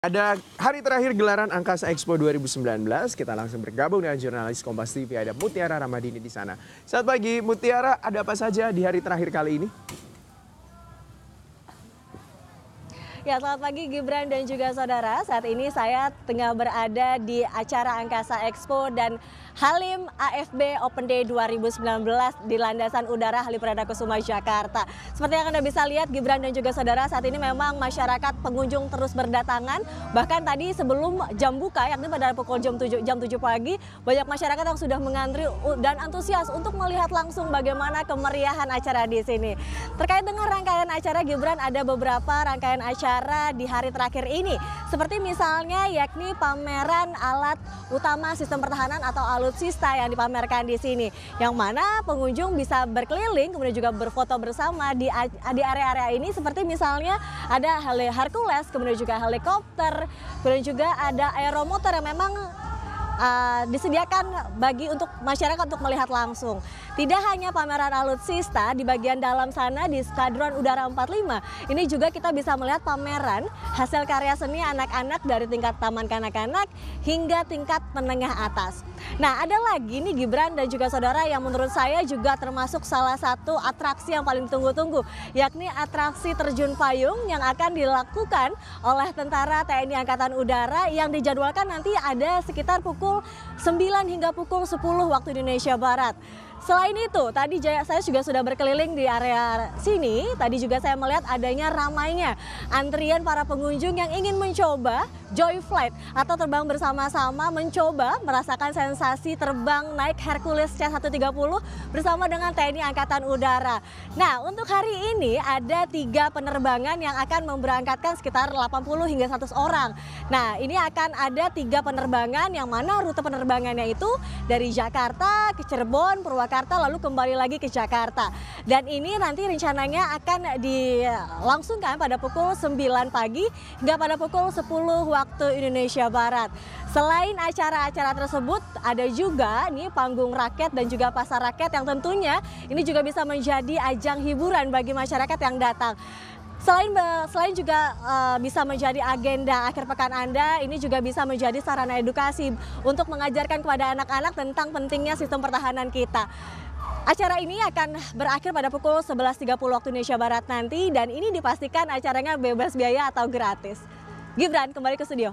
Ada hari terakhir gelaran Angkasa Expo 2019, kita langsung bergabung dengan jurnalis Kompas TV ada Mutiara Ramadini di sana. Saat pagi, Mutiara, ada apa saja di hari terakhir kali ini? Ya, selamat pagi Gibran dan juga saudara. Saat ini saya tengah berada di acara Angkasa Expo dan Halim AFB Open Day 2019 di landasan udara Halim Perdana Kusuma Jakarta. Seperti yang Anda bisa lihat Gibran dan juga saudara, saat ini memang masyarakat pengunjung terus berdatangan. Bahkan tadi sebelum jam buka yakni pada pukul jam 7 jam 7 pagi, banyak masyarakat yang sudah mengantri dan antusias untuk melihat langsung bagaimana kemeriahan acara di sini. Terkait dengan rangkaian acara Gibran ada beberapa rangkaian acara acara di hari terakhir ini. Seperti misalnya yakni pameran alat utama sistem pertahanan atau alutsista yang dipamerkan di sini. Yang mana pengunjung bisa berkeliling kemudian juga berfoto bersama di di area-area ini seperti misalnya ada Hercules, kemudian juga helikopter, kemudian juga ada aeromotor yang memang Eh, disediakan bagi untuk masyarakat untuk melihat langsung. Tidak hanya pameran alutsista di bagian dalam sana di Skadron Udara 45, ini juga kita bisa melihat pameran hasil karya seni anak-anak dari tingkat taman kanak-kanak hingga tingkat menengah atas. Nah, ada lagi nih Gibran dan juga saudara yang menurut saya juga termasuk salah satu atraksi yang paling ditunggu-tunggu, yakni atraksi terjun payung yang akan dilakukan oleh tentara TNI Angkatan Udara yang dijadwalkan nanti ada sekitar pukul pukul 9 hingga pukul 10 waktu Indonesia Barat. Selain itu, tadi saya juga sudah berkeliling di area sini. Tadi juga saya melihat adanya ramainya antrian para pengunjung yang ingin mencoba joy flight atau terbang bersama-sama mencoba merasakan sensasi terbang naik Hercules C130 bersama dengan TNI Angkatan Udara. Nah, untuk hari ini ada tiga penerbangan yang akan memberangkatkan sekitar 80 hingga 100 orang. Nah, ini akan ada tiga penerbangan yang mana rute penerbangannya itu dari Jakarta ke Cirebon, Purwakarta, lalu kembali lagi ke Jakarta. Dan ini nanti rencananya akan dilangsungkan pada pukul 9 pagi hingga pada pukul 10 waktu Indonesia Barat. Selain acara-acara tersebut, ada juga nih panggung rakyat dan juga pasar rakyat yang tentunya ini juga bisa menjadi ajang hiburan bagi masyarakat yang datang. Selain selain juga uh, bisa menjadi agenda akhir pekan Anda, ini juga bisa menjadi sarana edukasi untuk mengajarkan kepada anak-anak tentang pentingnya sistem pertahanan kita. Acara ini akan berakhir pada pukul 11.30 waktu Indonesia Barat nanti dan ini dipastikan acaranya bebas biaya atau gratis. Gibran, kembali ke studio.